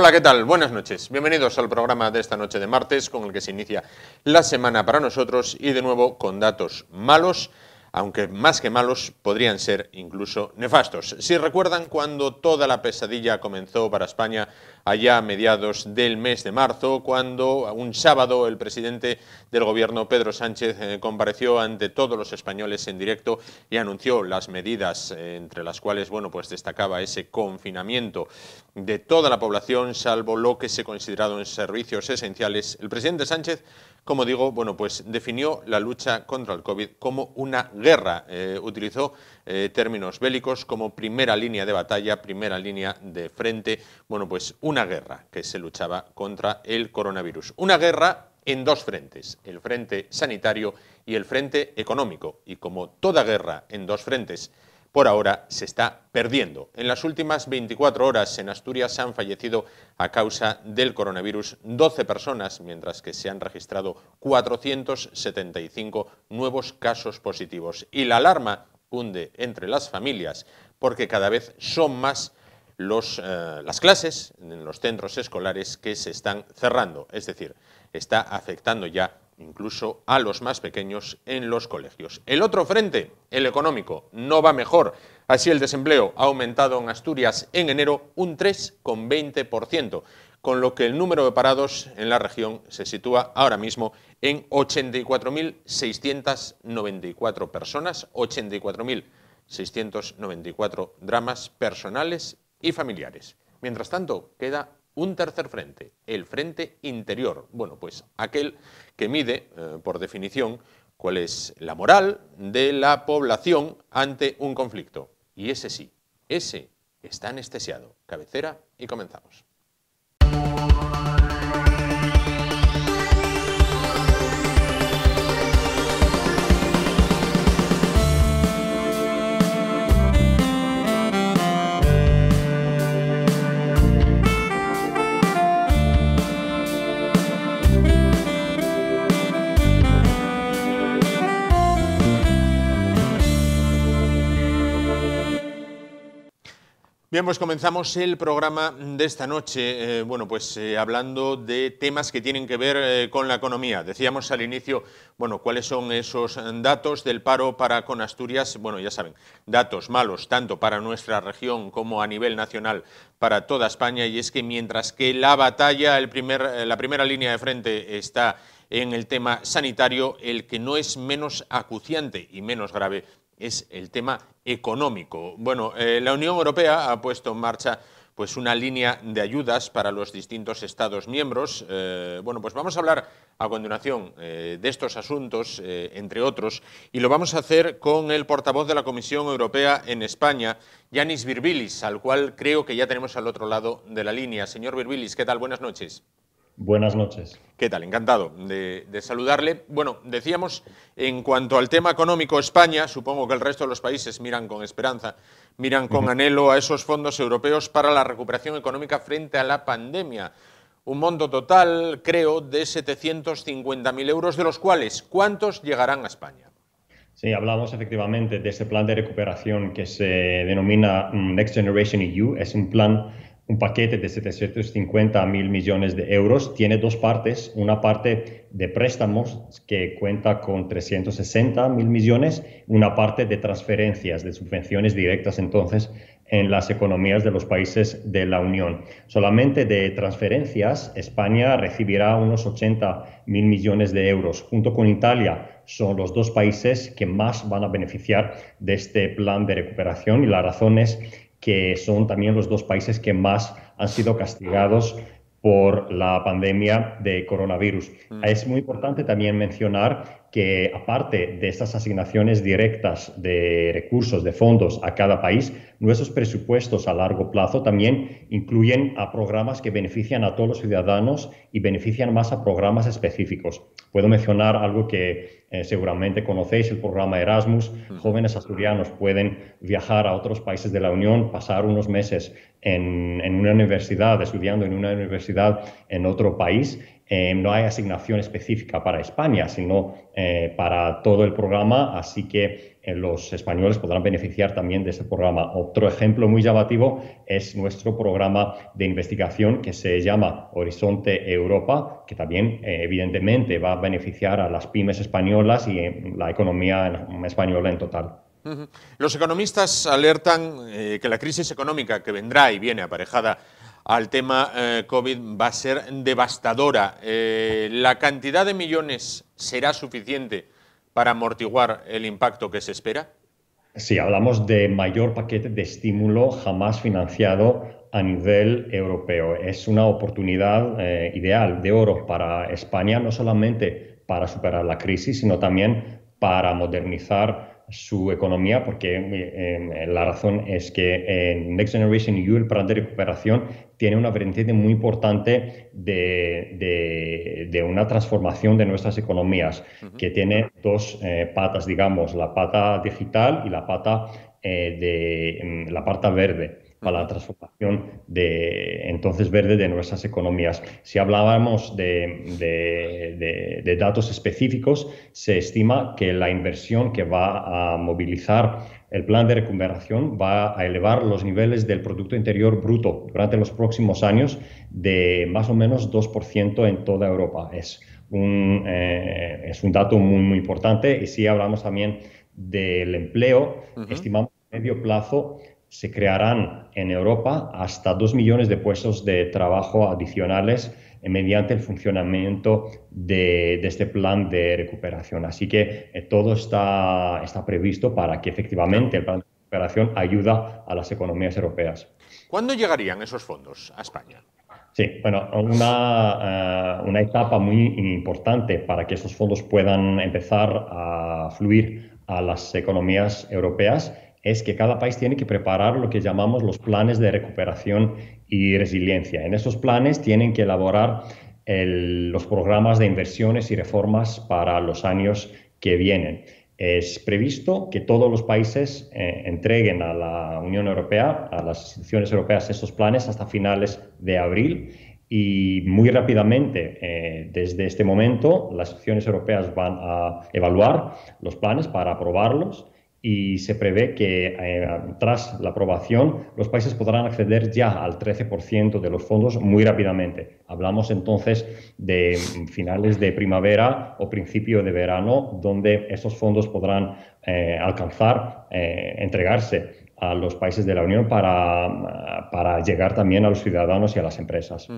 Hola, ¿qué tal? Buenas noches. Bienvenidos al programa de esta noche de martes, con el que se inicia la semana para nosotros y de nuevo con datos malos, aunque más que malos podrían ser incluso nefastos. Si recuerdan cuando toda la pesadilla comenzó para España allá a mediados del mes de marzo, cuando un sábado el presidente del gobierno, Pedro Sánchez, eh, compareció ante todos los españoles en directo y anunció las medidas, eh, entre las cuales bueno, pues destacaba ese confinamiento de toda la población, salvo lo que se en servicios esenciales. El presidente Sánchez, como digo, bueno, pues definió la lucha contra el COVID como una guerra. Eh, utilizó términos bélicos como primera línea de batalla, primera línea de frente. Bueno, pues una guerra que se luchaba contra el coronavirus. Una guerra en dos frentes, el frente sanitario y el frente económico. Y como toda guerra en dos frentes, por ahora se está perdiendo. En las últimas 24 horas en Asturias han fallecido a causa del coronavirus 12 personas, mientras que se han registrado 475 nuevos casos positivos. Y la alarma hunde entre las familias porque cada vez son más eh, las clases en los centros escolares que se están cerrando, es decir, está afectando ya incluso a los más pequeños en los colegios. El otro frente, el económico, no va mejor. Así el desempleo ha aumentado en Asturias en enero un 3,20%, con lo que el número de parados en la región se sitúa ahora mismo en 84.694 personas, 84.694 dramas personales y familiares. Mientras tanto, queda un tercer frente, el frente interior. Bueno, pues aquel que mide, eh, por definición, cuál es la moral de la población ante un conflicto. Y ese sí, ese está anestesiado. Cabecera y comenzamos. Bien, pues comenzamos el programa de esta noche, eh, bueno, pues eh, hablando de temas que tienen que ver eh, con la economía. Decíamos al inicio, bueno, cuáles son esos datos del paro para con Asturias, bueno, ya saben, datos malos tanto para nuestra región como a nivel nacional para toda España, y es que mientras que la batalla, el primer, la primera línea de frente está en el tema sanitario, el que no es menos acuciante y menos grave es el tema económico. Bueno, eh, la Unión Europea ha puesto en marcha pues una línea de ayudas para los distintos Estados miembros. Eh, bueno, pues vamos a hablar a continuación eh, de estos asuntos, entre otros, y lo vamos a hacer con el portavoz de la Comisión Europea en España, Yanis Virbilis, al cual creo que ya tenemos al otro lado de la línea. Señor Virbilis, ¿qué tal? Buenas noches. Buenas noches. ¿Qué tal? Encantado de, saludarle. Bueno, decíamos, en cuanto al tema económico, España, supongo que el resto de los países miran con esperanza, miran con anhelo a esos fondos europeos para la recuperación económica frente a la pandemia. Un monto total, creo, de 750.000 euros, de los cuales, ¿cuántos llegarán a España? Sí, hablamos efectivamente de ese plan de recuperación que se denomina mm, Next Generation EU. Es un plan un paquete de 750 mil millones de euros tiene dos partes. Una parte de préstamos que cuenta con 360 mil millones, una parte de transferencias, de subvenciones directas entonces en las economías de los países de la Unión. Solamente de transferencias, España recibirá unos 80 mil millones de euros. Junto con Italia, son los dos países que más van a beneficiar de este plan de recuperación y la razón es que son también los dos países que más han sido castigados por la pandemia de coronavirus. Mm. Es muy importante también mencionar que aparte de estas asignaciones directas de recursos, de fondos a cada país, nuestros presupuestos a largo plazo también incluyen a programas que benefician a todos los ciudadanos y benefician más a programas específicos. Puedo mencionar algo que eh, seguramente conocéis, el programa Erasmus. Jóvenes asturianos pueden viajar a otros países de la Unión, pasar unos meses en, en una universidad, estudiando en una universidad en otro país eh, no hay asignación específica para España, sino eh, para todo el programa, así que eh, los españoles podrán beneficiar también de ese programa. Otro ejemplo muy llamativo es nuestro programa de investigación que se llama Horizonte Europa, que también evidentemente va a beneficiar a las pymes españolas y la economía española en total. Los economistas alertan que la crisis económica que vendrá y viene aparejada al tema eh, COVID va a ser devastadora. Eh, ¿La cantidad de millones será suficiente para amortiguar el impacto que se espera? Sí, hablamos de mayor paquete de estímulo jamás financiado a nivel europeo. Es una oportunidad eh, ideal de oro para España, no solamente para superar la crisis, sino también para modernizar su economía, porque eh, eh, la razón es que en eh, Next Generation EU el plan de recuperación tiene una vertiente muy importante de, de, una transformación de nuestras economías, que tiene dos patas, digamos, la pata digital y la pata, de, mm, la pata verde para la transformación de entonces verde de nuestras economías. Si hablábamos de, datos específicos, se estima que la inversión que va a movilizar el plan de recuperación va a elevar los niveles del Producto Interior Bruto durante los próximos años de más o menos 2% en toda Europa. Es un, eh, es un dato muy, importante y si hablamos también del empleo, estimamos a medio plazo se crearán en Europa hasta dos millones de puestos de trabajo adicionales mediante el funcionamiento de, este plan de recuperación. Así que eh, todo está, está previsto para que efectivamente el plan de recuperación ayude a las economías europeas. ¿Cuándo llegarían esos fondos a España? Sí, bueno, una, eh, una etapa muy importante para que esos fondos puedan empezar a fluir a las economías europeas es que cada país tiene que preparar lo que llamamos los planes de recuperación y resiliencia. En esos planes tienen que elaborar los programas de inversiones y reformas para los años que vienen. Es previsto que todos los países eh, entreguen a la Unión Europea, a las instituciones europeas, esos planes hasta finales de abril y muy rápidamente, eh, desde este momento, las instituciones europeas van a evaluar los planes para aprobarlos y se prevé que eh, tras la aprobación los países podrán acceder ya al 13% de los fondos muy rápidamente. Hablamos entonces de finales de primavera o principio de verano, donde esos fondos podrán eh, alcanzar, eh, entregarse a los países de la Unión para, para, llegar también a los ciudadanos y a las empresas.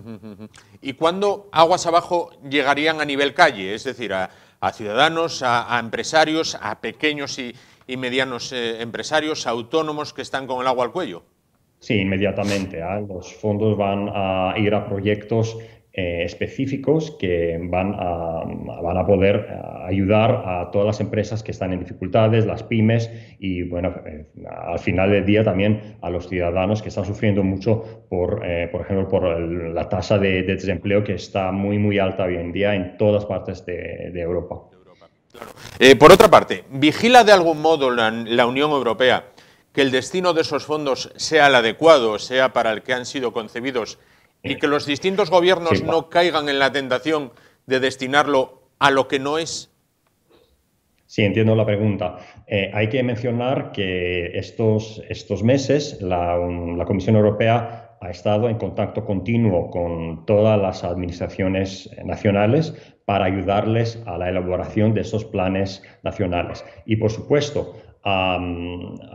¿Y cuándo aguas abajo llegarían a nivel calle? Es decir, a, ciudadanos, a empresarios, a pequeños y, y medianos eh, empresarios autónomos que están con el agua al cuello? Sí, inmediatamente. ¿ah? Los fondos van a ir a proyectos eh, específicos que van a, van a poder eh, ayudar a todas las empresas que están en dificultades, las pymes y, bueno, al final del día también a los ciudadanos que están sufriendo mucho por, por ejemplo, por la tasa de, desempleo que está muy, muy alta hoy en día en todas partes de Europa. Eh, por otra parte, ¿vigila de algún modo la, Unión Europea que el destino de esos fondos sea el adecuado, sea para el que han sido concebidos, y que los distintos gobiernos no caigan en la tentación de destinarlo a lo que no es? Sí, entiendo la pregunta. Eh, hay que mencionar que estos, estos meses la Comisión Europea ha estado en contacto continuo con todas las administraciones nacionales para ayudarles a la elaboración de esos planes nacionales. Y por supuesto, a,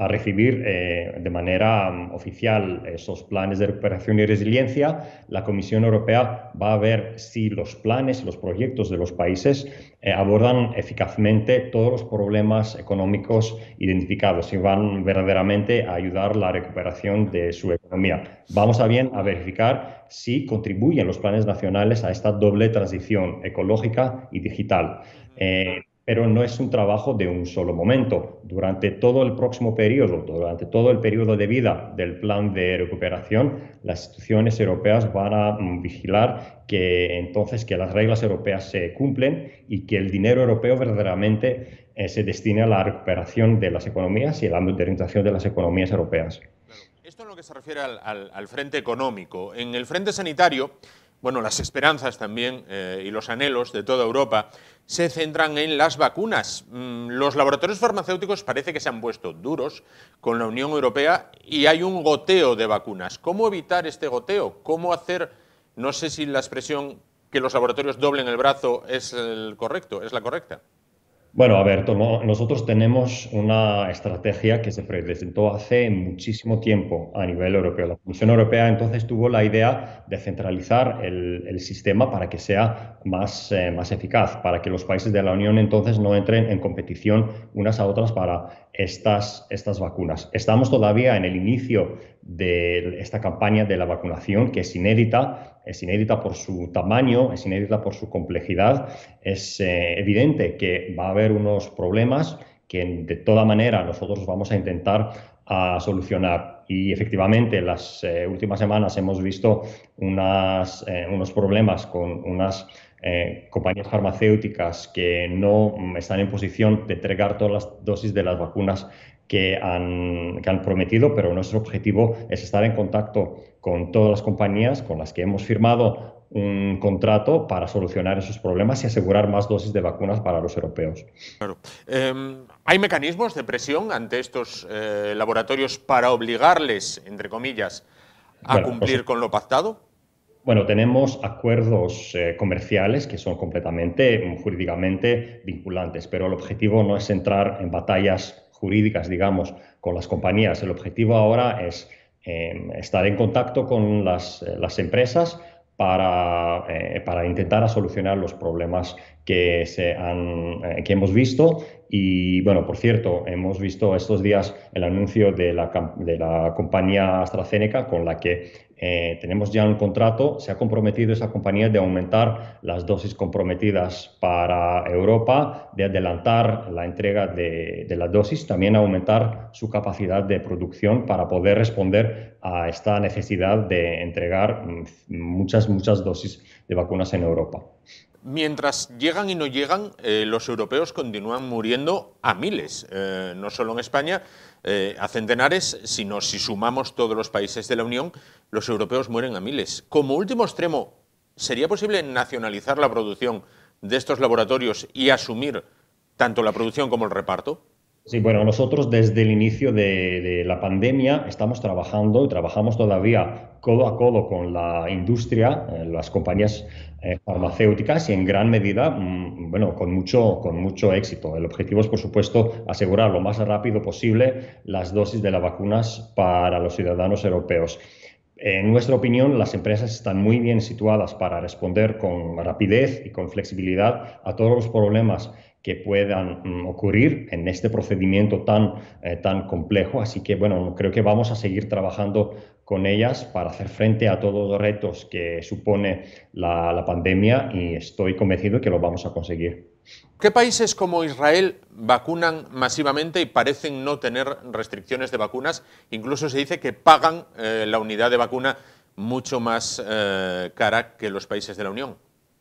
recibir eh, de manera oficial esos planes de recuperación y resiliencia, la Comisión Europea va a ver si los planes, los proyectos de los países eh, abordan eficazmente todos los problemas económicos identificados y van verdaderamente a ayudar la recuperación de su economía. Vamos a bien a verificar si contribuyen los planes nacionales a esta doble transición ecológica y digital pero no es un trabajo de un solo momento. Durante todo el próximo periodo, durante todo el periodo de vida del plan de recuperación, las instituciones europeas van a mm, vigilar que entonces que las reglas europeas se cumplen y que el dinero europeo verdaderamente eh, se destine a la recuperación de las economías y a la modernización de las economías europeas. Esto en lo que se refiere al, frente económico. En el frente sanitario, bueno, las esperanzas también eh, y los anhelos de toda Europa se centran en las vacunas. Mm, los laboratorios farmacéuticos parece que se han puesto duros con la Unión Europea y hay un goteo de vacunas. ¿Cómo evitar este goteo? ¿Cómo hacer, no sé si la expresión que los laboratorios doblen el brazo es el correcto, es la correcta? Bueno, a ver, nosotros tenemos una estrategia que se presentó hace muchísimo tiempo a nivel europeo. La Comisión Europea entonces tuvo la idea de centralizar el, sistema para que sea más, eh, más eficaz, para que los países de la Unión entonces no entren en competición unas a otras para estas, estas vacunas. Estamos todavía en el inicio de esta campaña de la vacunación que es inédita, es inédita por su tamaño, es inédita por su complejidad. Es eh, evidente que va a haber unos problemas que de toda manera nosotros vamos a intentar a solucionar y efectivamente, en las eh, últimas semanas hemos visto eh, unos problemas con unas eh, compañías farmacéuticas que no mm, están en posición de entregar todas las dosis de las vacunas que han, que han prometido, pero nuestro objetivo es estar en contacto con todas las compañías con las que hemos firmado un contrato para solucionar esos problemas y asegurar más dosis de vacunas para los europeos. Em, ¿Hay mecanismos de presión ante estos eh, laboratorios para obligarles, entre comillas, a cumplir con lo pactado? Bueno, tenemos acuerdos eh, comerciales que son completamente mm, jurídicamente vinculantes, pero el objetivo no es entrar en batallas jurídicas, digamos, con las compañías. El objetivo ahora es em, estar en contacto con las eh, empresas para, eh, para intentar solucionar los problemas que, se han, eh, hemos visto. Y bueno, por cierto, hemos visto estos días el anuncio de la, de la compañía AstraZeneca con la que eh, tenemos ya un contrato, se ha comprometido esa compañía de aumentar las dosis comprometidas para Europa, de adelantar la entrega de, las dosis, también aumentar su capacidad de producción para poder responder a esta necesidad de entregar mm, muchas, muchas dosis de vacunas en Europa. Mientras llegan y no llegan, eh, los europeos continúan muriendo a miles, eh, no solo en España, a centenares, sino si sumamos todos los países de la Unión, los europeos mueren a miles. Como último extremo, ¿sería posible nacionalizar la producción de estos laboratorios y asumir tanto la producción como el reparto? Sí, bueno, nosotros desde el inicio de, la pandemia estamos trabajando y trabajamos todavía codo a codo con la industria, eh, las compañías eh, farmacéuticas y en gran medida, mm, bueno, con mucho, con mucho éxito. El objetivo es, por supuesto, asegurar lo más rápido posible las dosis de las vacunas para los ciudadanos europeos. En nuestra opinión, las empresas están muy bien situadas para responder con rapidez y con flexibilidad a todos los problemas que puedan mm, ocurrir en este procedimiento tan, eh, tan complejo. Así que, bueno, creo que vamos a seguir trabajando con ellas para hacer frente a todos los retos que supone la, la pandemia y estoy convencido que lo vamos a conseguir. ¿Qué países como Israel vacunan masivamente y parecen no tener restricciones de vacunas? Incluso se dice que pagan eh, la unidad de vacuna mucho más eh, cara que los países de la Unión.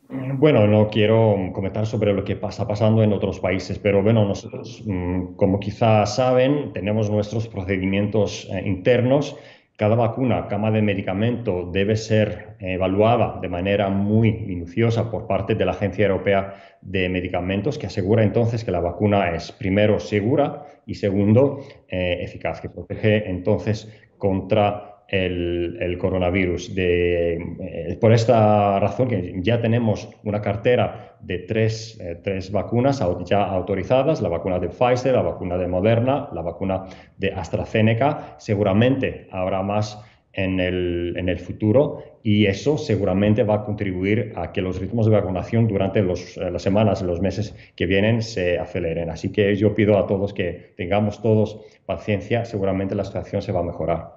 Mm, bueno, no quiero comentar sobre lo que está pasando en otros países, pero bueno, nosotros, mm, como quizás saben, tenemos nuestros procedimientos eh, internos cada vacuna, cama de medicamento debe ser evaluada de manera muy minuciosa por parte de la Agencia Europea de Medicamentos, que asegura entonces que la vacuna es primero segura y segundo eh, eficaz, que protege entonces contra el, coronavirus. De, eh, por esta razón que ya tenemos una cartera de tres, eh, vacunas ya autorizadas, la vacuna de Pfizer, la vacuna de Moderna, la vacuna de AstraZeneca. Seguramente habrá más en el, futuro y eso seguramente va a contribuir a que los ritmos de vacunación durante eh, las semanas, los meses que vienen se aceleren. Así que yo pido a todos que tengamos todos paciencia, seguramente la situación se va a mejorar.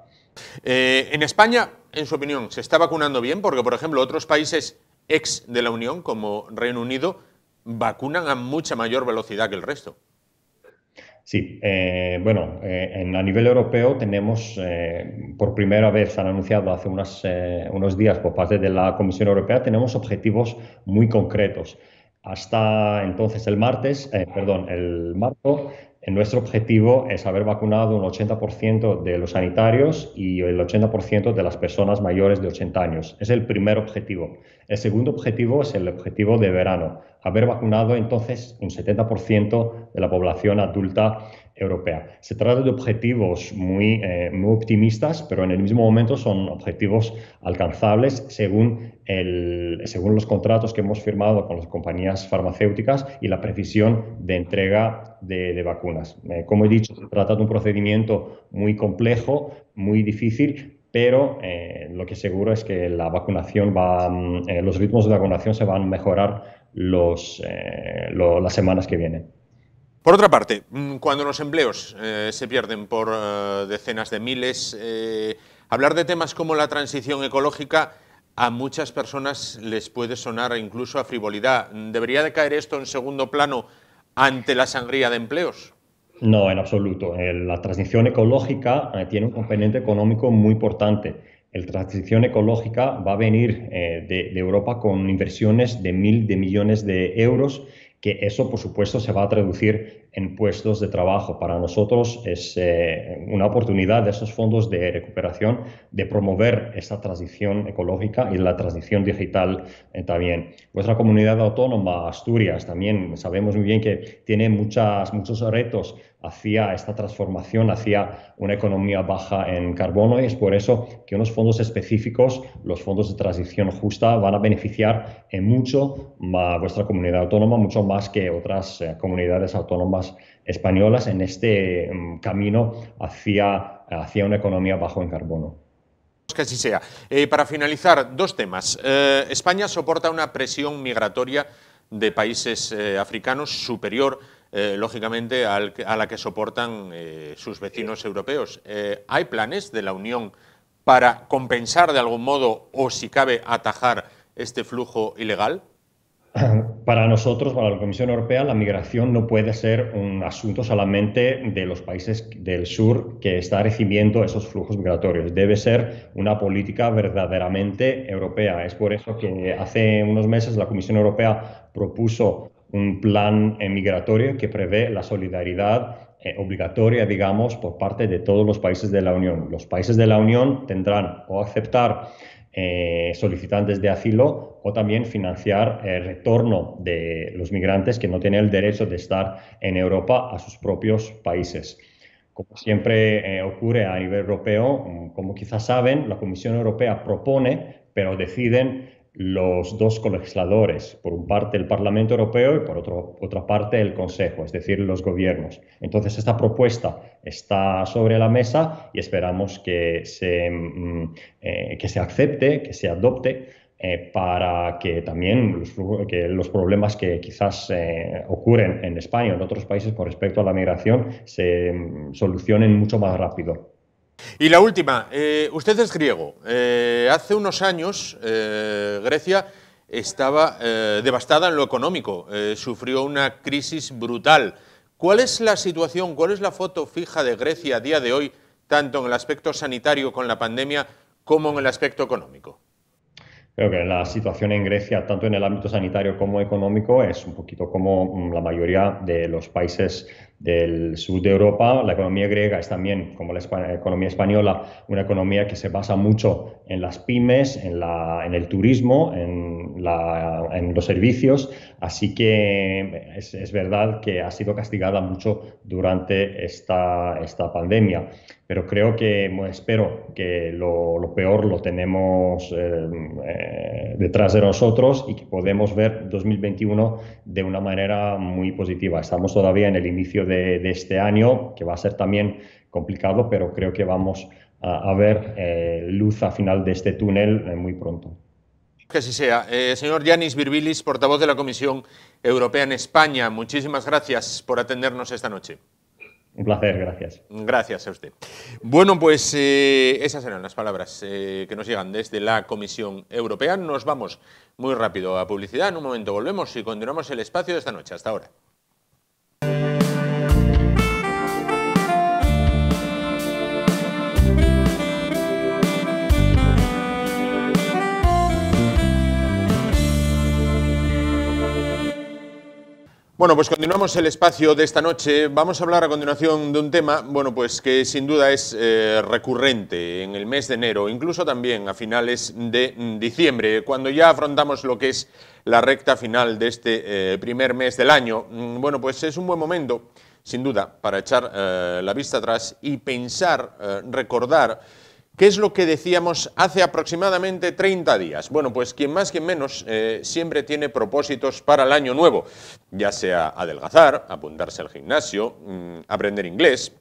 Eh, en España, en su opinión, ¿se está vacunando bien? Porque, por ejemplo, otros países ex de la Unión, como Reino Unido, vacunan a mucha mayor velocidad que el resto. Sí, eh, bueno, eh, en, a nivel europeo tenemos, por primera vez han anunciado hace unos días por parte de la Comisión Europea, tenemos objetivos muy concretos. Hasta entonces el martes, perdón, el marzo nuestro objetivo es haber vacunado un 80% de los sanitarios y el 80% de las personas mayores de 80 años. Es el primer objetivo. El segundo objetivo es el objetivo de verano, haber vacunado entonces un 70% de la población adulta europea. Se trata de objetivos eh, muy, optimistas, pero en el mismo momento son objetivos alcanzables según según los contratos que hemos firmado con las compañías farmacéuticas y la precisión de entrega de, vacunas. Eh, como he dicho, se trata de un procedimiento muy complejo, muy difícil, pero eh, lo que seguro es que la vacunación va, mm, eh, los ritmos de vacunación se van a mejorar los, las semanas que vienen. Por otra parte, mm, cuando los empleos se pierden por decenas de miles, hablar de temas como la transición ecológica a muchas personas les puede sonar incluso a frivolidad. ¿Debería de caer esto en segundo plano ante la sangría de empleos? No, en absoluto. La transición ecológica eh, tiene un componente económico muy importante. La transición ecológica va a venir eh, de, Europa con inversiones de mil de millones de euros que eso, por supuesto, se va a traducir en puestos de trabajo. Para nosotros es eh, una oportunidad de esos fondos de recuperación de promover esa transición ecológica y la transición digital eh, también. Vuestra comunidad autónoma, Asturias, también sabemos muy bien que tiene muchas, muchos retos hacia esta transformación hacia una economía baja en carbono y es por eso que unos fondos específicos, los fondos de transición justa, van a beneficiar en mucho a vuestra comunidad autónoma, mucho más que otras eh, comunidades autónomas españolas en este mm, camino hacia, hacia una economía bajo en carbono que así sea. Eh, para finalizar, dos temas. Eh, España soporta una presión migratoria de países africanos superior eh, lógicamente, a la que soportan eh, sus vecinos eh. europeos. ¿Hay planes de la Unión para compensar de algún modo o, si cabe, atajar este flujo ilegal? Para nosotros, para la Comisión Europea, la migración no puede ser un asunto solamente de los países del sur que está recibiendo esos flujos migratorios. Debe ser una política verdaderamente europea. Es por eso que hace unos meses la Comisión Europea propuso un plan migratorio que prevé la solidaridad eh, obligatoria, digamos, por parte de todos los países de la Unión. Los países de la Unión tendrán o aceptar eh, solicitantes de asilo o también financiar el eh, retorno de los migrantes que no tienen el derecho de estar en Europa a sus propios países. Como siempre ocurre a nivel europeo, mm, como quizás saben, la Comisión Europea propone, pero deciden los dos colegisladores, por un parte el Parlamento Europeo y por otra parte el Consejo, es decir, los gobiernos. Entonces, esta propuesta está sobre la mesa y esperamos que se, mm, eh, que se acepte, que se adopte. Eh, para que también los, problemas que quizás eh, ocurren en España o en otros países con respecto a la migración se mm, solucionen mucho más rápido. Y la última, eh, usted es griego. Eh, hace unos años eh, Grecia estaba devastada en lo económico, sufrió una crisis brutal. ¿Cuál es la situación, cuál es la foto fija de Grecia a día de hoy, tanto en el aspecto sanitario con la pandemia como en el aspecto económico? Creo que la situación en Grecia, tanto en el ámbito sanitario como económico, es un poquito como mm, la mayoría de los países del sur de Europa, la economía griega es también, como la economía española, una economía que se basa mucho en las pymes, en, la, en el turismo, en, los servicios, así que es, verdad que ha sido castigada mucho durante esta, esta pandemia, pero creo que, espero que lo, peor lo tenemos eh, eh, detrás de nosotros y que podemos ver 2021 de una manera muy positiva. Estamos todavía en el inicio de, este año, que va a ser también complicado, pero creo que vamos a, ver eh, luz al final de este túnel eh, muy pronto. Que así sea. Eh, señor Yanis Virbilis, portavoz de la Comisión Europea en España, muchísimas gracias por atendernos esta noche. Un placer, gracias. Gracias a usted. Bueno, pues esas eran las palabras que nos llegan desde la Comisión Europea. Nos vamos muy rápido a publicidad. En un momento volvemos y continuamos el espacio de esta noche. Hasta ahora. Bueno, pues continuamos el espacio de esta noche. Vamos a hablar a continuación de un tema, bueno, pues que sin duda es eh, recurrente en el mes de enero, incluso también a finales de mm, diciembre, cuando ya afrontamos lo que es la recta final de este eh, primer mes del año. Mm, bueno, pues es un buen momento, sin duda, para echar eh, la vista atrás y pensar, recordar ¿Qué es lo que decíamos hace aproximadamente 30 días? Bueno, pues quien más, quien menos, eh, siempre tiene propósitos para el año nuevo, ya sea adelgazar, apuntarse al gimnasio, mm, aprender inglés,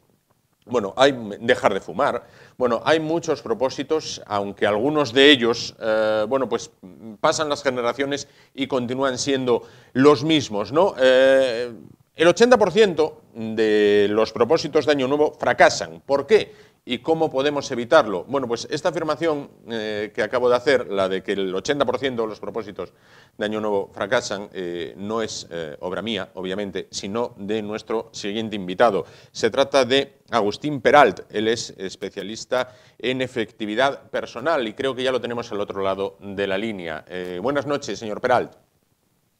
bueno, dejar de fumar. Bueno, hay muchos propósitos, aunque algunos de ellos, eh, bueno, pues pasan las generaciones y continúan siendo los mismos, ¿no? Eh, el 80% de los propósitos de Año Nuevo fracasan. ¿Por qué? ¿Y cómo podemos evitarlo? Bueno, pues esta afirmación eh, que acabo de hacer, la de que el 80% de los propósitos de Año Nuevo fracasan, eh, no es eh, obra mía, obviamente, sino de nuestro siguiente invitado. Se trata de Agustín Peralt. Él es especialista en efectividad personal y creo que ya lo tenemos al otro lado de la línea. buenas noches, señor Peralt.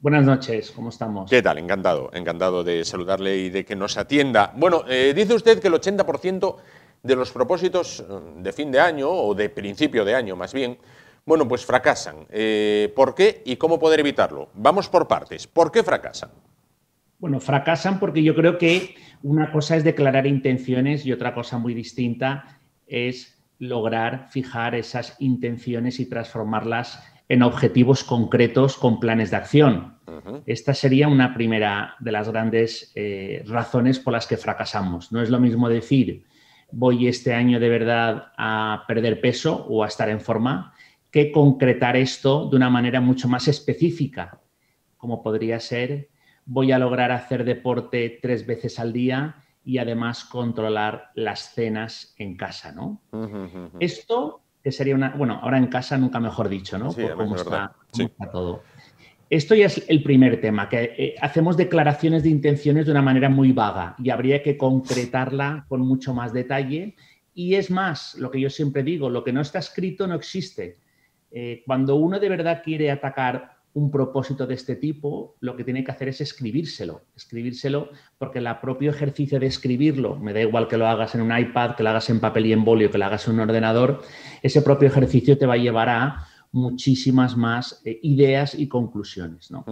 Buenas noches, ¿cómo estamos? ¿Qué tal? Encantado, encantado de saludarle y de que nos atienda. Bueno, dice usted que el 80% de los propósitos eh, de fin de año o de principio de año más bien, bueno, pues fracasan. Eh, ¿Por qué y cómo poder evitarlo? Vamos por partes. ¿Por qué fracasan? Bueno, fracasan porque yo creo que una cosa es declarar intenciones y otra cosa muy distinta es lograr fijar esas intenciones y transformarlas en objetivos concretos con planes de acción. Esta sería una primera de las grandes eh, razones por las que fracasamos. No es lo mismo decir, voy este año de verdad a perder peso o a estar en forma, que concretar esto de una manera mucho más específica, como podría ser voy a lograr hacer deporte tres veces al día y además controlar las cenas en casa, ¿no? Esto que sería una, bueno, ahora en casa nunca mejor dicho, ¿no? Sí, cómo, está todo. Esto ya es el primer tema, que eh, hacemos declaraciones de intenciones de una manera muy vaga y habría que concretarla con mucho más detalle. Y es más, lo que yo siempre digo, lo que no está escrito no existe. Eh, cuando uno de verdad quiere atacar un propósito de este tipo, lo que tiene que hacer es escribírselo, escribírselo, porque el propio ejercicio de escribirlo, me da igual que lo hagas en un iPad, que lo hagas en papel y en bolio, que lo hagas en un ordenador, ese propio ejercicio te va a llevar a muchísimas más eh, ideas y conclusiones. ¿no?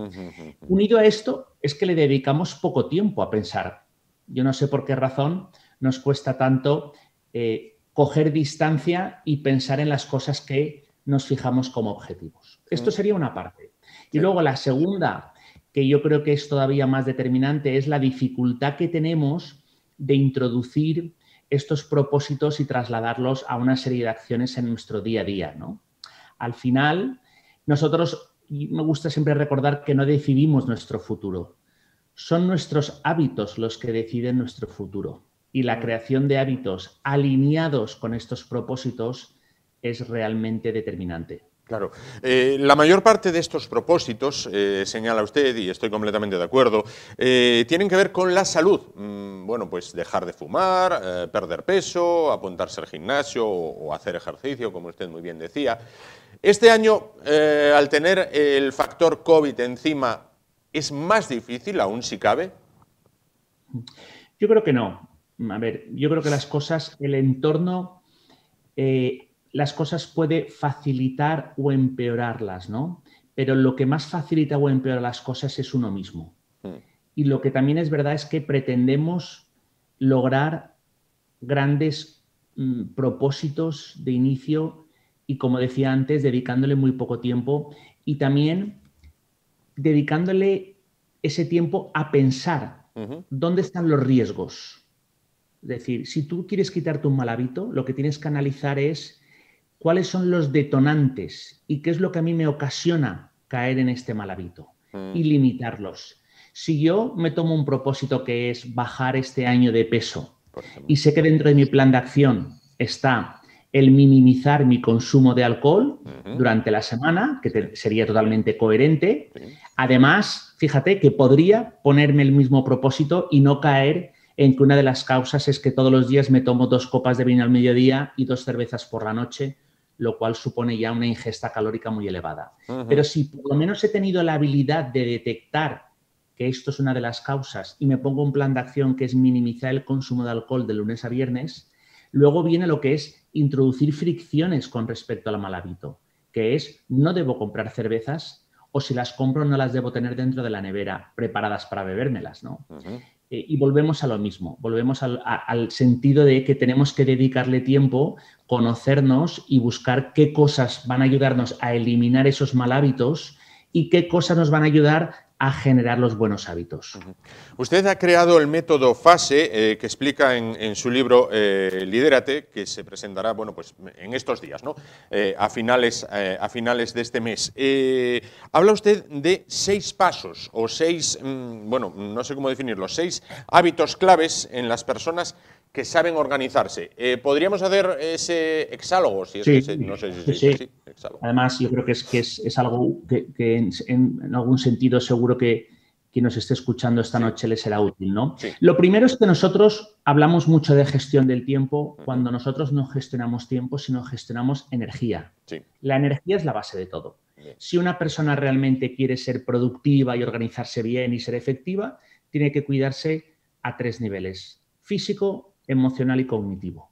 Unido a esto es que le dedicamos poco tiempo a pensar. Yo no sé por qué razón nos cuesta tanto eh, coger distancia y pensar en las cosas que nos fijamos como objetivos. Esto mm. sería una parte. Y luego la segunda, que yo creo que es todavía más determinante, es la dificultad que tenemos de introducir estos propósitos y trasladarlos a una serie de acciones en nuestro día a día, ¿no? Al final, nosotros, me gusta siempre recordar que no decidimos nuestro futuro, son nuestros hábitos los que deciden nuestro futuro. Y la mm. creación de hábitos alineados con estos propósitos es realmente determinante. Claro. Eh, la mayor parte de estos propósitos, eh, señala usted, y estoy completamente de acuerdo, eh, tienen que ver con la salud. Mm, bueno, pues dejar de fumar, perder peso, apuntarse al gimnasio o hacer ejercicio, como usted muy bien decía. Este año, eh, al tener el factor COVID encima, ¿es más difícil aún si cabe? Yo creo que no. A ver, yo creo que las cosas, el entorno, eh, las cosas puede facilitar o empeorarlas, ¿no? Pero lo que más facilita o empeora las cosas es uno mismo. Mm. Y lo que también es verdad es que pretendemos lograr grandes mm, propósitos de inicio y como decía antes, dedicándole muy poco tiempo y también dedicándole ese tiempo a pensar dónde están los riesgos. Es decir, si tú quieres quitarte un mal hábito, lo que tienes que analizar es cuáles son los detonantes y qué es lo que a mí me ocasiona caer en este mal hábito y mm. limitarlos. Si yo me tomo un propósito que es bajar este año de peso y sé que dentro de mi plan de acción está el minimizar mi consumo de alcohol durante la semana, que sería totalmente coherente. Además, fíjate que podría ponerme el mismo propósito y no caer en que una de las causas es que todos los días me tomo dos copas de vino al mediodía y dos cervezas por la noche, lo cual supone ya una ingesta calórica muy elevada. Pero si por lo menos he tenido la habilidad de detectar que esto es una de las causas y me pongo un plan de acción que es minimizar el consumo de alcohol de lunes a viernes, Luego viene lo que es introducir fricciones con respecto al mal hábito, que es no debo comprar cervezas o si las compro no las debo tener dentro de la nevera preparadas para bebérmelas, ¿no? Eh, y volvemos a lo mismo, volvemos al, al sentido de que tenemos que dedicarle tiempo, conocernos y buscar qué cosas van a ayudarnos a eliminar esos mal hábitos y qué cosas nos van a ayudar a generar los buenos hábitos. Usted ha creado el método FASE eh, que explica en, su libro eh, Lidérate, que se presentará bueno, pues, en estos días, eh, a, finales, a finales de este mes. habla usted de seis pasos o seis, mm, bueno, no sé cómo definirlo, seis hábitos claves en las personas que saben organizarse. Eh, ¿Podríamos hacer ese exálogo? Si sí, sí. Sí, Además, yo creo que es, que es, algo que, en, algún sentido seguro que quien nos esté escuchando esta noche le será útil, ¿no? Lo primero es que nosotros hablamos mucho de gestión del tiempo cuando nosotros no gestionamos tiempo, sino gestionamos energía. La energía es la base de todo. Si una persona realmente quiere ser productiva y organizarse bien y ser efectiva, tiene que cuidarse a tres niveles, físico, emocional y cognitivo.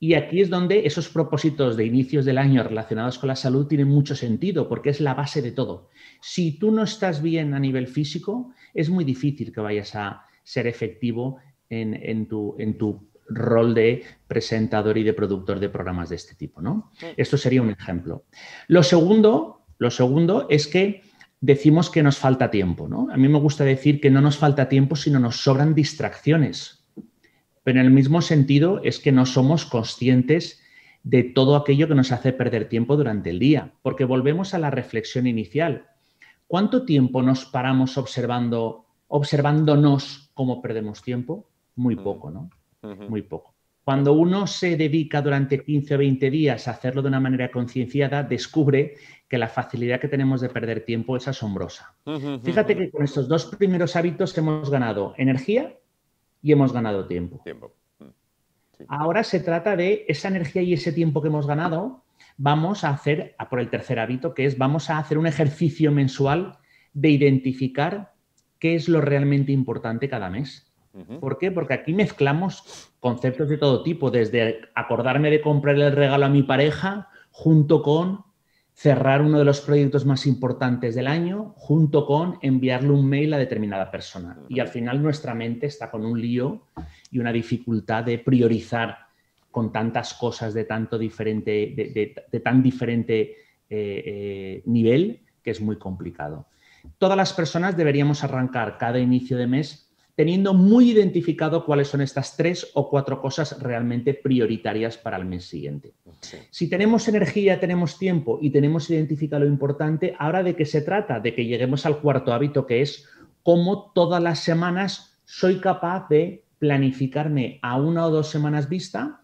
Y aquí es donde esos propósitos de inicios del año relacionados con la salud tienen mucho sentido, porque es la base de todo. Si tú no estás bien a nivel físico, es muy difícil que vayas a ser efectivo en, tu, rol de presentador y de productor de programas de este tipo. ¿no? Esto sería un ejemplo. Lo segundo, lo segundo es que decimos que nos falta tiempo. ¿no? A mí me gusta decir que no nos falta tiempo, sino nos sobran distracciones pero en el mismo sentido es que no somos conscientes de todo aquello que nos hace perder tiempo durante el día, porque volvemos a la reflexión inicial. ¿Cuánto tiempo nos paramos observando, observándonos cómo perdemos tiempo? Muy mm. poco, ¿no? Muy poco. Cuando uno se dedica durante 15 o 20 días a hacerlo de una manera concienciada, descubre que la facilidad que tenemos de perder tiempo es asombrosa. Fíjate que con estos dos primeros hábitos hemos ganado energía y hemos ganado tiempo. tiempo. Mm. Ahora se trata de esa energía y ese tiempo que hemos ganado, vamos a hacer, por el tercer hábito, que es vamos a hacer un ejercicio mensual de identificar qué es lo realmente importante cada mes. ¿Por qué? Porque aquí mezclamos conceptos de todo tipo, desde acordarme de comprar el regalo a mi pareja, junto con cerrar uno de los proyectos más importantes del año junto con enviarle un mail a determinada persona. Y al final nuestra mente está con un lío y una dificultad de priorizar con tantas cosas de tanto diferente, de, tan diferente eh, eh, nivel que es muy complicado. Todas las personas deberíamos arrancar cada inicio de mes teniendo muy identificado cuáles son estas tres o cuatro cosas realmente prioritarias para el mes siguiente. Si tenemos energía, tenemos tiempo y tenemos identificado lo importante, ahora de qué se trata, de que lleguemos al cuarto hábito, que es cómo todas las semanas soy capaz de planificarme a una o dos semanas vista,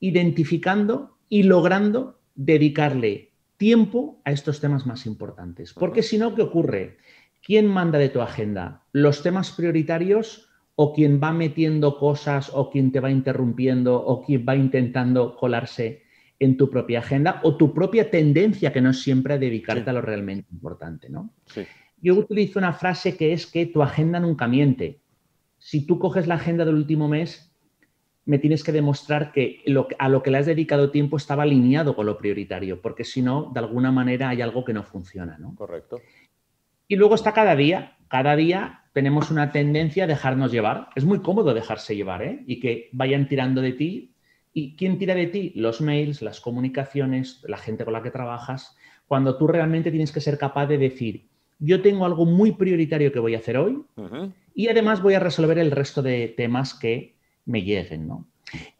identificando y logrando dedicarle tiempo a estos temas más importantes. Porque si no, ¿qué ocurre? ¿quién manda de tu agenda? ¿Los temas prioritarios o quien va metiendo cosas o quien te va interrumpiendo o quien va intentando colarse en tu propia agenda o tu propia tendencia que no es siempre dedicarte a lo realmente importante, ¿no? Yo utilizo una frase que es que tu agenda nunca miente. Si tú coges la agenda del último mes, me tienes que demostrar que a lo que le has dedicado tiempo estaba alineado con lo prioritario, porque si no, de alguna manera hay algo que no funciona, ¿no? Correcto. Y luego está cada día, cada día tenemos una tendencia a dejarnos llevar. Es muy cómodo dejarse llevar ¿eh? y que vayan tirando de ti. ¿Y quién tira de ti? Los mails, las comunicaciones, la gente con la que trabajas. Cuando tú realmente tienes que ser capaz de decir, yo tengo algo muy prioritario que voy a hacer hoy y además voy a resolver el resto de temas que me lleguen,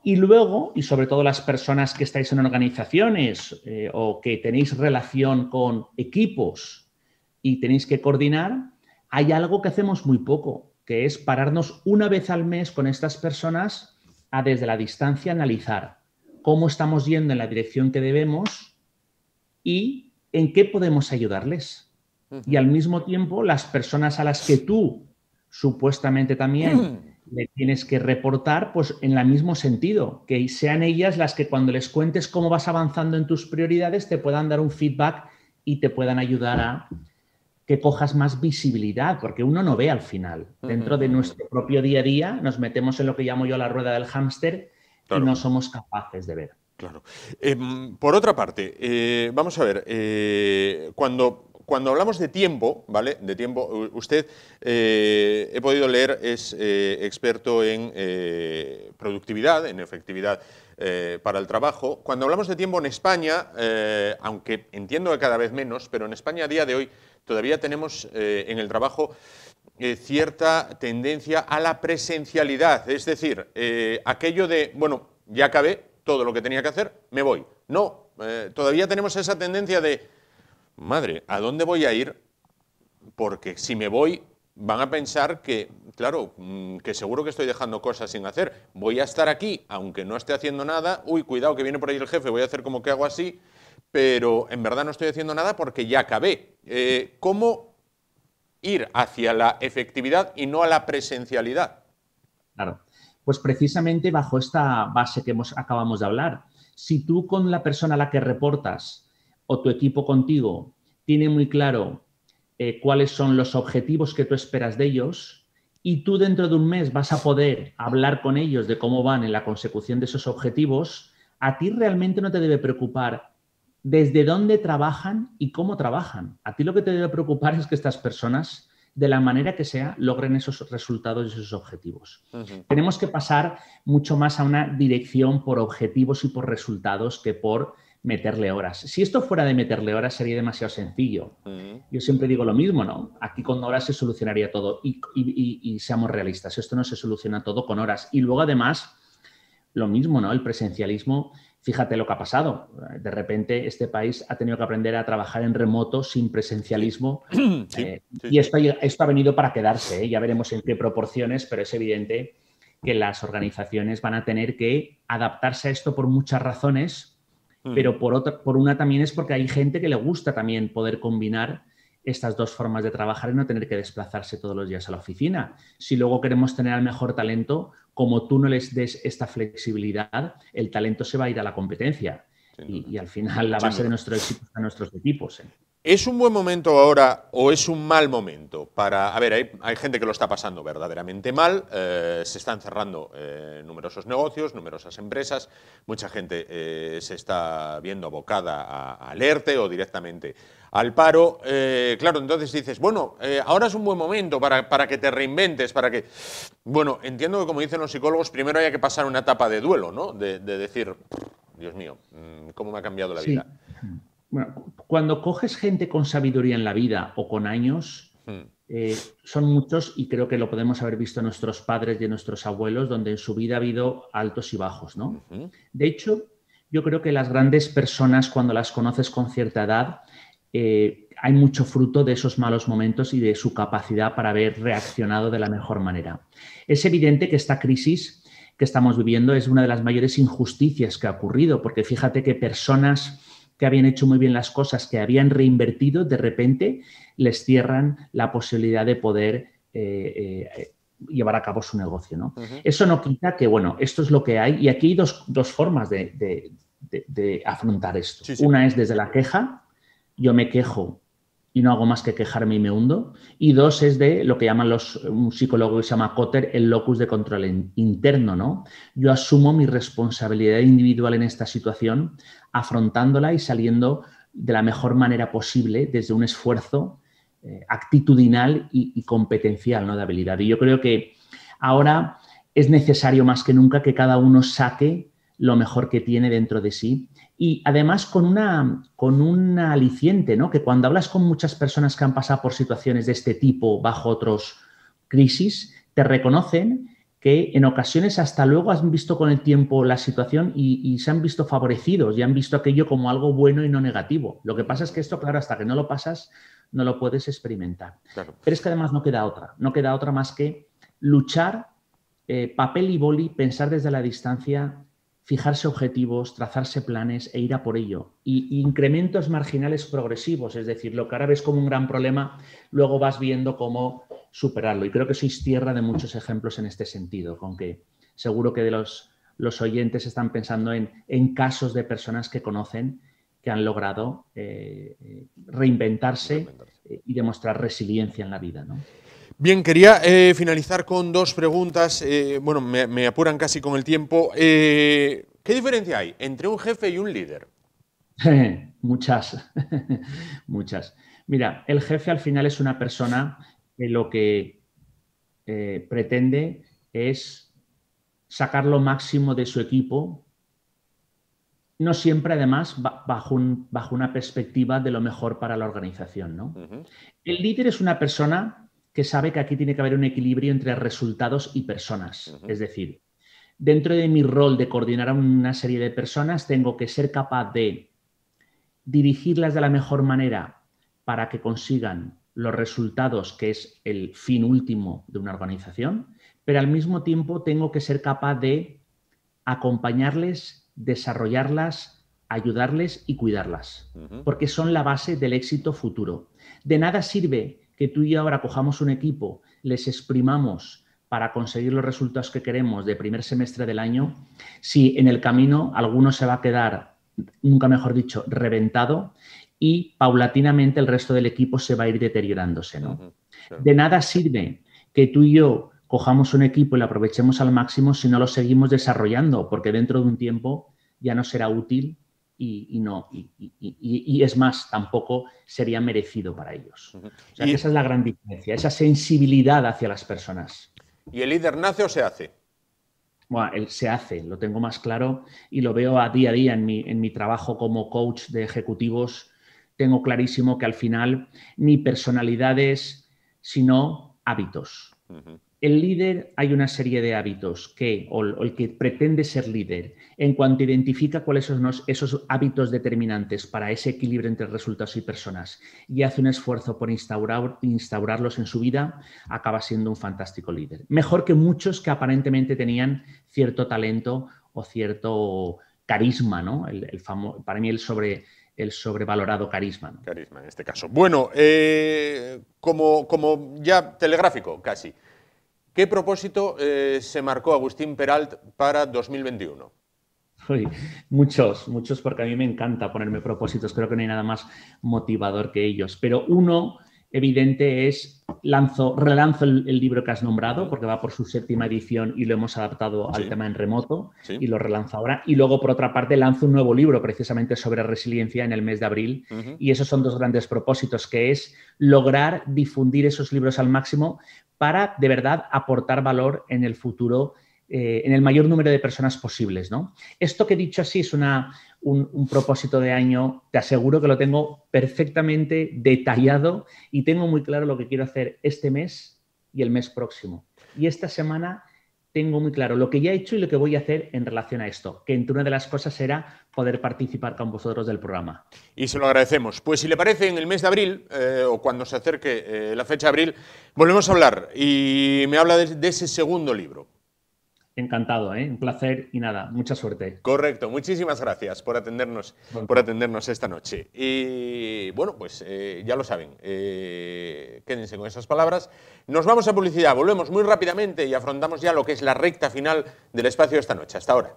Y luego, y sobre todo las personas que estáis en organizaciones eh, o que tenéis relación con equipos y tenéis que coordinar, hay algo que hacemos muy poco, que es pararnos una vez al mes con estas personas a desde la distancia analizar cómo estamos yendo en la dirección que debemos y en qué podemos ayudarles. Y al mismo tiempo, las personas a las que tú supuestamente también le tienes que reportar, pues en el mismo sentido, que sean ellas las que cuando les cuentes cómo vas avanzando en tus prioridades te puedan dar un feedback y te puedan ayudar a que cojas más visibilidad, porque uno no ve al final. Dentro de nuestro propio día a día nos metemos en lo que llamo yo la rueda del hámster y no somos capaces de ver. Claro. Em, por otra parte, eh, vamos a ver, eh, cuando cuando hablamos de tiempo, ¿vale? De tiempo, usted, eh, he podido leer, es experto en productividad, en efectividad para el trabajo. Cuando hablamos de tiempo en España, aunque entiendo que cada vez menos, pero en España a día de hoy todavía tenemos eh, en el trabajo eh, cierta tendencia a la presencialidad, es decir, eh, aquello de, bueno, ya acabé todo lo que tenía que hacer, me voy. No, todavía tenemos esa tendencia de, madre, ¿a dónde voy a ir? Porque si me voy, van a pensar que, claro, mm, que seguro que estoy dejando cosas sin hacer. Voy a estar aquí, aunque no esté haciendo nada. Uy, cuidado que viene por ahí el jefe, voy a hacer como que hago así pero en verdad no estoy haciendo nada porque ya acabé. Eh, ¿Cómo ir hacia la efectividad y no a la presencialidad? Claro, pues precisamente bajo esta base que hemos, acabamos de hablar, si tú con la persona a la que reportas o tu equipo contigo tiene muy claro eh, cuáles son los objetivos que tú esperas de ellos y tú dentro de un mes vas a poder hablar con ellos de cómo van en la consecución de esos objetivos, a ti realmente no te debe preocupar desde dónde trabajan y cómo trabajan. A ti lo que te debe preocupar es que estas personas, de la manera que sea, logren esos resultados y esos objetivos. Tenemos que pasar mucho más a una dirección por objetivos y por resultados que por meterle horas. Si esto fuera de meterle horas sería demasiado sencillo. Yo siempre digo lo mismo, ¿no? Aquí con horas se solucionaría todo y seamos realistas, esto no se soluciona todo con horas. Y luego además, lo mismo, ¿no? El presencialismo fíjate lo que ha pasado. De repente este país ha tenido que aprender a trabajar en remoto sin presencialismo eh, y esto, esto, ha venido para quedarse. ¿eh? Ya veremos en qué proporciones, pero es evidente que las organizaciones van a tener que adaptarse a esto por muchas razones, mm. pero por, otra, por una también es porque hay gente que le gusta también poder combinar estas dos formas de trabajar y no tener que desplazarse todos los días a la oficina. Si luego queremos tener al mejor talento, como tú no les des esta flexibilidad, el talento se va a ir a la competencia. Y, al final la base de nuestro éxito en nuestros equipos. ¿eh? ¿Es un buen momento ahora o es un mal momento para... A ver, hay, gente que lo está pasando verdaderamente mal, eh, se están cerrando eh, numerosos negocios, numerosas empresas, mucha gente se está viendo abocada a alerte o directamente al paro, eh, claro, entonces dices, bueno, eh, ahora es un buen momento para, que te reinventes, para que... Bueno, entiendo que como dicen los psicólogos, primero hay que pasar una etapa de duelo, ¿no? De, decir, Dios mío, mm, ¿cómo me ha cambiado la sí. vida? Bueno, cuando coges gente con sabiduría en la vida o con años, hmm. eh, son muchos y creo que lo podemos haber visto en nuestros padres y nuestros abuelos, donde en su vida ha habido altos y bajos, ¿no? De hecho, yo creo que las grandes personas, cuando las conoces con cierta edad, eh, hay mucho fruto de esos malos momentos y de su capacidad para haber reaccionado de la mejor manera. Es evidente que esta crisis que estamos viviendo es una de las mayores injusticias que ha ocurrido, porque fíjate que personas que habían hecho muy bien las cosas, que habían reinvertido, de repente les cierran la posibilidad de poder eh, eh, llevar a cabo su negocio. ¿no? Eso no quita que, bueno, esto es lo que hay y aquí hay dos, formas de, afrontar esto. Una es desde la queja, yo me quejo y no hago más que quejarme y me hundo. Y dos es de lo que llaman los, un psicólogo que se llama Cotter, el locus de control interno, ¿no? Yo asumo mi responsabilidad individual en esta situación, afrontándola y saliendo de la mejor manera posible desde un esfuerzo eh, actitudinal y, y, competencial, ¿no? De habilidad. Y yo creo que ahora es necesario más que nunca que cada uno saque lo mejor que tiene dentro de sí y además con, una, con un aliciente, ¿no? Que cuando hablas con muchas personas que han pasado por situaciones de este tipo bajo otros crisis, te reconocen que en ocasiones hasta luego han visto con el tiempo la situación y, se han visto favorecidos y han visto aquello como algo bueno y no negativo. Lo que pasa es que esto, claro, hasta que no lo pasas, no lo puedes experimentar. Pero es que además no queda otra, no queda otra más que luchar, eh, papel y boli, pensar desde la distancia, fijarse objetivos, trazarse planes e ir a por ello. Y, incrementos marginales progresivos, es decir, lo que ahora ves como un gran problema, luego vas viendo cómo superarlo. Y creo que sois tierra de muchos ejemplos en este sentido, con que seguro que de los, oyentes están pensando en, casos de personas que conocen que han logrado eh, reinventarse, reinventarse, y demostrar resiliencia en la vida. ¿no? Bien, quería eh, finalizar con dos preguntas. Eh, bueno, me, apuran casi con el tiempo. Eh, ¿Qué diferencia hay entre un jefe y un líder? muchas, muchas. Mira, el jefe al final es una persona que lo que pretende es sacar lo máximo de su equipo, no siempre además bajo, una perspectiva de lo mejor para la organización. ¿no? El líder es una persona que sabe que aquí tiene que haber un equilibrio entre resultados y personas. Es decir, dentro de mi rol de coordinar a una serie de personas, tengo que ser capaz de dirigirlas de la mejor manera para que consigan los resultados, que es el fin último de una organización, pero al mismo tiempo tengo que ser capaz de acompañarles, desarrollarlas, ayudarles y cuidarlas, porque son la base del éxito futuro. De nada sirve que tú y yo ahora cojamos un equipo, les exprimamos para conseguir los resultados que queremos de primer semestre del año, si en el camino alguno se va a quedar, nunca mejor dicho, reventado y paulatinamente el resto del equipo se va a ir deteriorándose. De nada sirve que tú y yo cojamos un equipo y lo aprovechemos al máximo si no lo seguimos desarrollando, porque dentro de un tiempo ya no será útil y, no, y, es más, tampoco sería merecido para ellos. O sea, esa es la gran diferencia, esa sensibilidad hacia las personas. ¿Y el líder nace o se hace? Bueno, él se hace, lo tengo más claro y lo veo a día a día en mi, trabajo como coach de ejecutivos. Tengo clarísimo que al final ni personalidades, sino hábitos. El líder hay una serie de hábitos que, o el que pretende ser líder, en cuanto identifica cuáles son esos hábitos determinantes para ese equilibrio entre resultados y personas y hace un esfuerzo por instaurar, instaurarlos en su vida, acaba siendo un fantástico líder. Mejor que muchos que aparentemente tenían cierto talento o cierto carisma, ¿no? El, para mí el sobre el sobrevalorado carisma. Carisma en este caso. Bueno, eh, como, como ya telegráfico casi. ¿Qué propósito eh, se marcó Agustín Peralt para 2021? muchos, muchos, porque a mí me encanta ponerme propósitos. Creo que no hay nada más motivador que ellos. Pero uno evidente es lanzo, relanzo el, libro que has nombrado, porque va por su séptima edición y lo hemos adaptado al tema en remoto y lo relanzo ahora. Y luego, por otra parte, lanzo un nuevo libro precisamente sobre resiliencia en el mes de abril. Y esos son dos grandes propósitos, que es lograr difundir esos libros al máximo para de verdad aportar valor en el futuro eh, en el mayor número de personas posibles. ¿no? Esto que he dicho así es un, propósito de año, te aseguro que lo tengo perfectamente detallado y tengo muy claro lo que quiero hacer este mes y el mes próximo. Y esta semana tengo muy claro lo que ya he hecho y lo que voy a hacer en relación a esto, que entre una de las cosas será poder participar con vosotros del programa. Y se lo agradecemos. Pues si le parece, en el mes de abril, eh, o cuando se acerque eh, la fecha de abril, volvemos a hablar y me habla de ese segundo libro. Encantado, ¿eh? un placer y nada, mucha suerte. Correcto, muchísimas gracias por atendernos, por atendernos esta noche. Y bueno, pues eh, ya lo saben, eh, quédense con esas palabras. Nos vamos a publicidad, volvemos muy rápidamente y afrontamos ya lo que es la recta final del espacio de esta noche. Hasta ahora.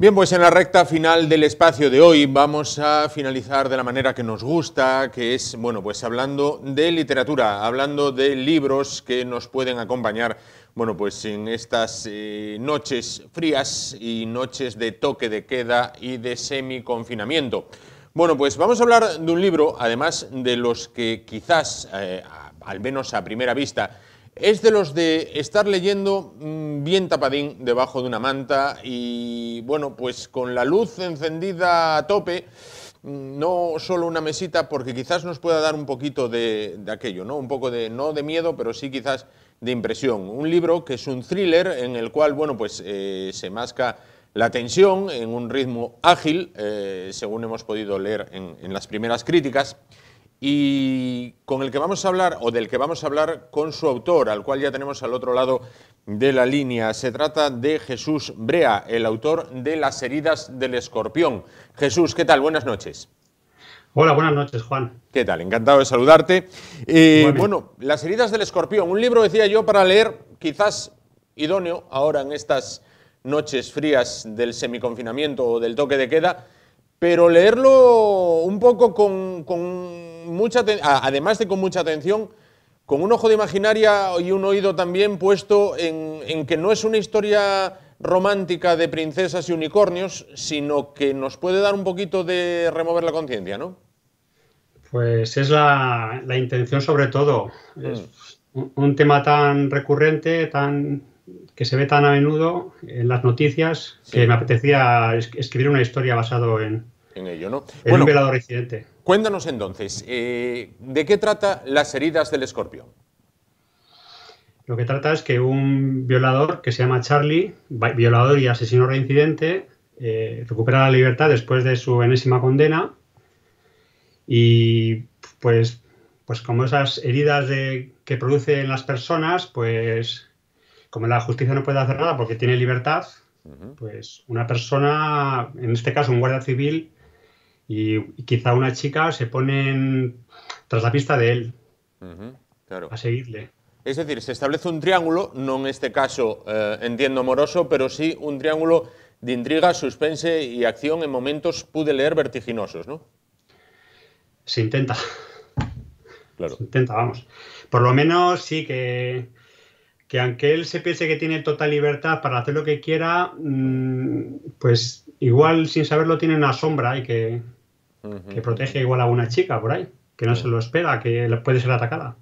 Bien, pues en la recta final del espacio de hoy vamos a finalizar de la manera que nos gusta, que es, bueno, pues hablando de literatura, hablando de libros que nos pueden acompañar, bueno, pues en estas eh, noches frías y noches de toque de queda y de semiconfinamiento. Bueno, pues vamos a hablar de un libro, además de los que quizás, eh, al menos a primera vista, es de los de estar leyendo mm, bien tapadín debajo de una manta y bueno, pues con la luz encendida a tope, mm, no solo una mesita, porque quizás nos pueda dar un poquito de, aquello, ¿no? Un poco de, no de miedo, pero sí quizás de impresión. Un libro que es un thriller en el cual, bueno, pues eh, se masca la tensión en un ritmo ágil, eh, según hemos podido leer en las primeras críticas y con el que vamos a hablar, o del que vamos a hablar con su autor, al cual ya tenemos al otro lado de la línea. Se trata de Jesús Brea, el autor de Las heridas del escorpión. Jesús, ¿qué tal? Buenas noches. Hola, buenas noches, Juan. ¿Qué tal? Encantado de saludarte. Eh, bueno, Las heridas del escorpión, un libro, decía yo, para leer quizás idóneo ahora en estas noches frías del semiconfinamiento o del toque de queda, pero leerlo un poco con además de con mucha atención, con un ojo de imaginaria y un oído también puesto en, que no es una historia romántica de princesas y unicornios, sino que nos puede dar un poquito de remover la conciencia, ¿no? Pues es la, intención sobre todo. Mm. Es un, tema tan recurrente, tan que se ve tan a menudo en las noticias, que me apetecía escribir una historia basada en, en ello, ¿no? Es un Cuéntanos entonces, eh, ¿de qué trata las heridas del escorpión? Lo que trata es que un violador que se llama Charlie, violador y asesino reincidente, eh, recupera la libertad después de su enésima condena y pues, pues como esas heridas que producen las personas, pues como la justicia no puede hacer nada porque tiene libertad, pues una persona, en este caso un guardia civil, y, quizá una chica se pone tras la pista de él a seguirle. Es decir, se establece un triángulo, no en este caso eh, entiendo amoroso, pero sí un triángulo de intriga, suspense y acción en momentos pude leer vertiginosos, ¿no? Se intenta. Claro. Se intenta, vamos. Por lo menos sí que, que aunque él se piense que tiene total libertad para hacer lo que quiera, mm, pues igual sin saberlo tiene una sombra y que, que protege igual a una chica por ahí, que no se lo espera, que puede ser atacada.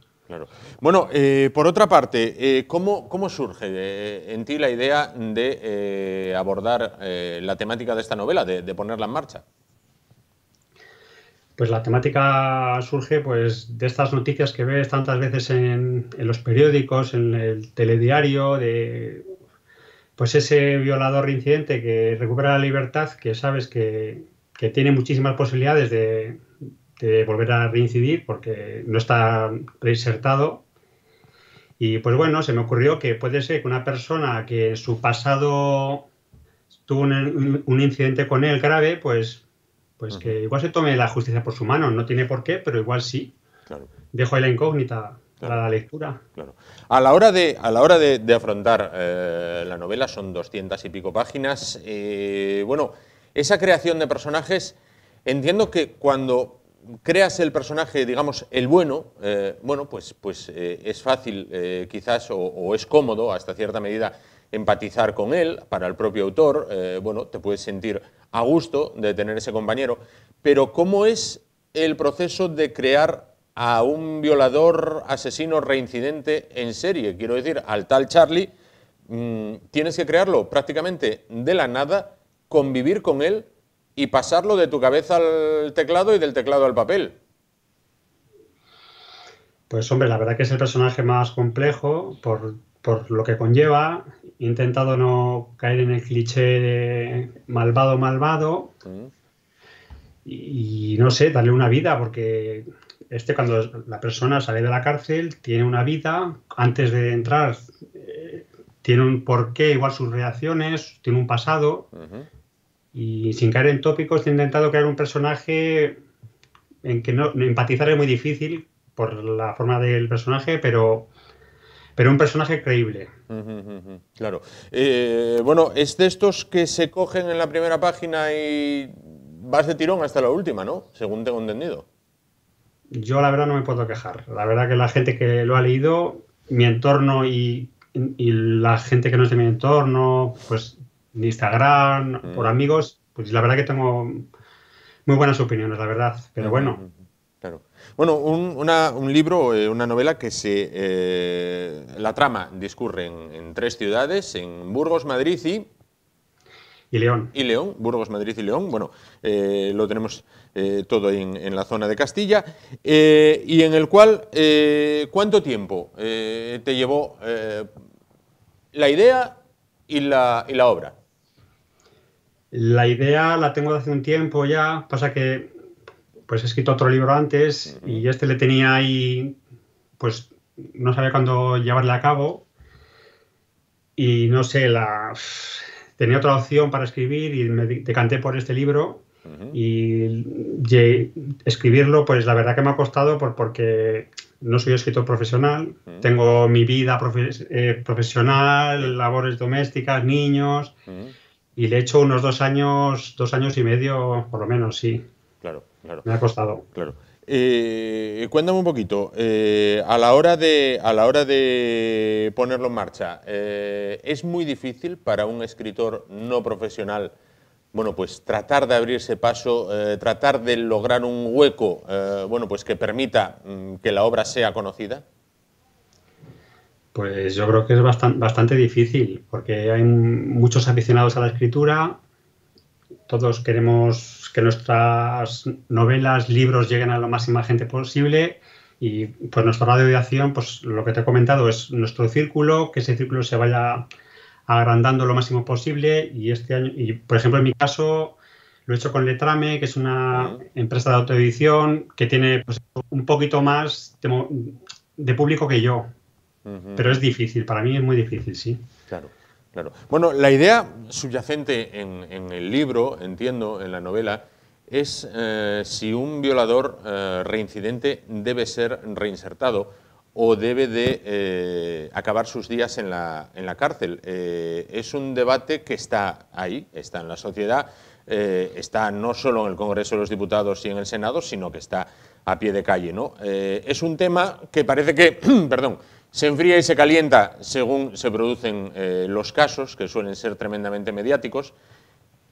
Bueno, eh, por otra parte, eh, ¿cómo, surge eh, en ti la idea de abordar la temática de esta novela, de, ponerla en marcha? Pues la temática surge pues, de estas noticias que ves tantas veces en, en los periódicos, en el telediario, de pues ese violador incidente que recupera la libertad, que sabes que, que tiene muchísimas posibilidades de, volver a reincidir porque no está reinsertado. Y pues bueno, se me ocurrió que puede ser que una persona que en su pasado tuvo un, incidente con él grave, pues, pues que igual se tome la justicia por su mano. No tiene por qué, pero igual sí. Dejo ahí la incógnita para la lectura. A la hora de, a la hora de, afrontar eh, la novela, son doscientas y pico páginas. Eh, bueno esa creación de personajes, entiendo que cuando creas el personaje, digamos, el bueno, eh, bueno, pues, pues eh, es fácil eh, quizás o, es cómodo hasta cierta medida empatizar con él, para el propio autor, bueno, te puedes sentir a gusto de tener ese compañero, pero ¿cómo es el proceso de crear a un violador, asesino, reincidente en serie? Quiero decir, al tal Charlie, mm, tienes que crearlo prácticamente de la nada, convivir con él y pasarlo de tu cabeza al teclado y del teclado al papel. Pues hombre, la verdad que es el personaje más complejo por, lo que conlleva. He intentado no caer en el cliché malvado, malvado. Mm. Y, no sé, darle una vida, porque este cuando la persona sale de la cárcel tiene una vida. Antes de entrar eh, tiene un porqué, igual sus reacciones, tiene un pasado. Y sin caer en tópicos, he intentado crear un personaje en que no, empatizar es muy difícil por la forma del personaje, pero pero un personaje creíble. Claro. Eh, bueno, es de estos que se cogen en la primera página y vas de tirón hasta la última, ¿no? Según tengo entendido. Yo la verdad no me puedo quejar. La verdad que la gente que lo ha leído, mi entorno y, y la gente que no es de mi entorno, pues Instagram, por mm. amigos, pues la verdad que tengo muy buenas opiniones, la verdad. Pero bueno. Bueno, un, libro, eh, una novela que se. Eh, la trama discurre en, tres ciudades: en Burgos, Madrid y. Y León. Y León, Burgos, Madrid y León. Bueno, eh, lo tenemos todo en, la zona de Castilla. y en el cual, ¿cuánto tiempo te llevó la idea y la, y la obra? La idea la tengo de hace un tiempo ya, pasa que pues he escrito otro libro antes y este le tenía ahí, pues no sabía cuándo llevarle a cabo y no sé, la, tenía otra opción para escribir y me decanté por este libro y, escribirlo, pues la verdad que me ha costado por, porque no soy escritor profesional, tengo mi vida eh, profesional, labores domésticas, niños. Y le he hecho unos dos años, dos años y medio, por lo menos, sí. Claro, claro. Me ha costado. Claro. Eh, cuéntame un poquito, eh, a, la hora de, a la hora de ponerlo en marcha, eh, ¿es muy difícil para un escritor no profesional bueno, pues tratar de abrirse paso, eh, tratar de lograr un hueco bueno, pues que permita mm, que la obra sea conocida? Pues yo creo que es bastante, bastante difícil, porque hay muchos aficionados a la escritura, todos queremos que nuestras novelas, libros lleguen a la máxima gente posible y pues nuestra radio de acción, pues lo que te he comentado es nuestro círculo, que ese círculo se vaya agrandando lo máximo posible y este año, y por ejemplo en mi caso lo he hecho con Letrame, que es una empresa de autoedición que tiene pues, un poquito más de público que yo, pero es difícil, para mí es muy difícil, sí. Claro. Claro. Bueno, la idea subyacente en, el libro, entiendo, en la novela, es eh, si un violador eh, reincidente debe ser reinsertado o debe de eh, acabar sus días en la, en la cárcel. es un debate que está ahí, está en la sociedad, está no solo en el Congreso de los Diputados y en el Senado, sino que está a pie de calle. ¿no? es un tema que parece que, perdón, se enfría y se calienta según se producen eh, los casos, que suelen ser tremendamente mediáticos,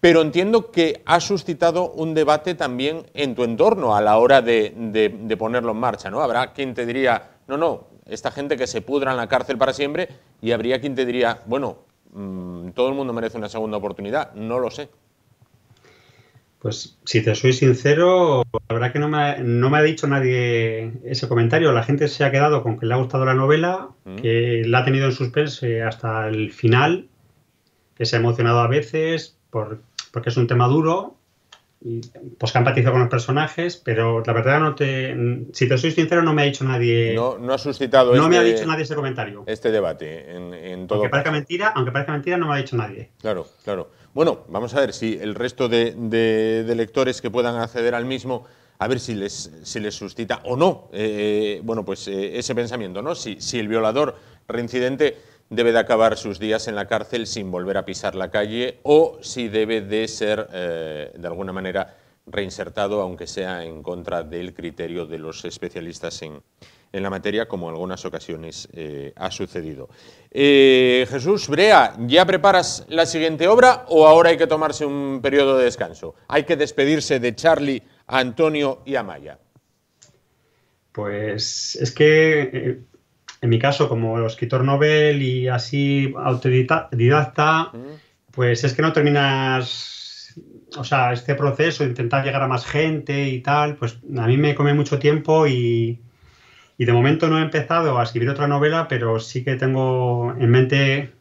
pero entiendo que ha suscitado un debate también en tu entorno a la hora de, ponerlo en marcha. ¿no? Habrá quien te diría, no, no, esta gente que se pudra en la cárcel para siempre, y habría quien te diría, bueno, mm, todo el mundo merece una segunda oportunidad, no lo sé. Pues si te soy sincero, la verdad que no me, ha, dicho nadie ese comentario. La gente se ha quedado con que le ha gustado la novela, mm. que la ha tenido en suspense hasta el final, que se ha emocionado a veces porque es un tema duro, pues que ha empatizado con los personajes, pero la verdad no te... Si te soy sincero, no me ha dicho nadie... No, no ha suscitado... No me ha este dicho nadie ese comentario. Este debate, en, todo aunque parezca mentira, aunque parezca mentira, no me ha dicho nadie. Claro, claro. Bueno, vamos a ver si el resto de, lectores que puedan acceder al mismo a ver si les, les suscita o no eh, bueno, pues, eh, ese pensamiento, ¿no? Si, el violador reincidente debe de acabar sus días en la cárcel sin volver a pisar la calle o si debe de ser, eh, de alguna manera, reinsertado, aunque sea en contra del criterio de los especialistas en, en la materia, como en algunas ocasiones eh, ha sucedido. Eh, Jesús Brea, ¿ya preparas la siguiente obra o ahora hay que tomarse un periodo de descanso? Hay que despedirse de Charlie, Antonio y Amaya. Pues es que eh, en mi caso, como escritor novel y así autodidacta, mm. pues es que no terminas, o sea, este proceso de intentar llegar a más gente y tal, pues a mí me come mucho tiempo y, y de momento no he empezado a escribir otra novela, pero sí que tengo en mente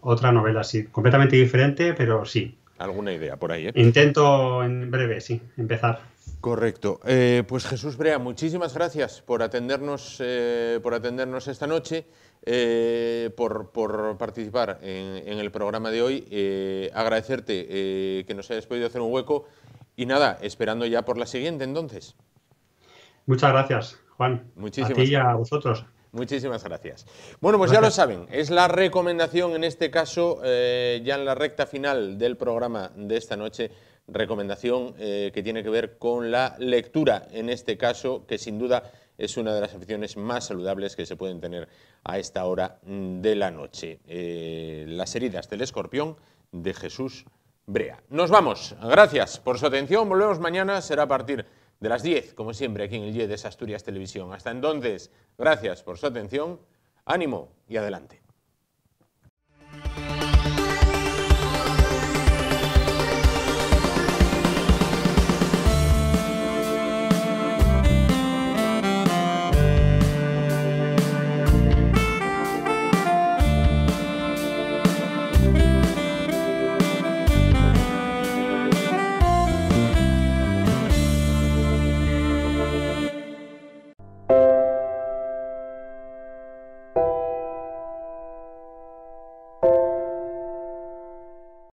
otra novela, sí, completamente diferente, pero sí. Alguna idea por ahí, ¿eh? Intento en breve, sí, empezar. Correcto. Eh, pues Jesús Brea, muchísimas gracias por atendernos, eh, por atendernos esta noche, por, por, participar en, en, el programa de hoy. agradecerte que nos hayas podido hacer un hueco y nada, esperando ya por la siguiente entonces. Muchas gracias. Juan. Muchísimas a a vosotros. Muchísimas gracias. Bueno, pues ya lo saben, es la recomendación en este caso, eh, ya en la recta final del programa de esta noche, recomendación eh, que tiene que ver con la lectura, en este caso, que sin duda es una de las aficiones más saludables que se pueden tener a esta hora mm, de la noche. Eh, las heridas del escorpión de Jesús Brea. Nos vamos, gracias por su atención, volvemos mañana, será a partir de las 10, como siempre, aquí en el IEDES Asturias Televisión. Hasta entonces, gracias por su atención, ánimo y adelante.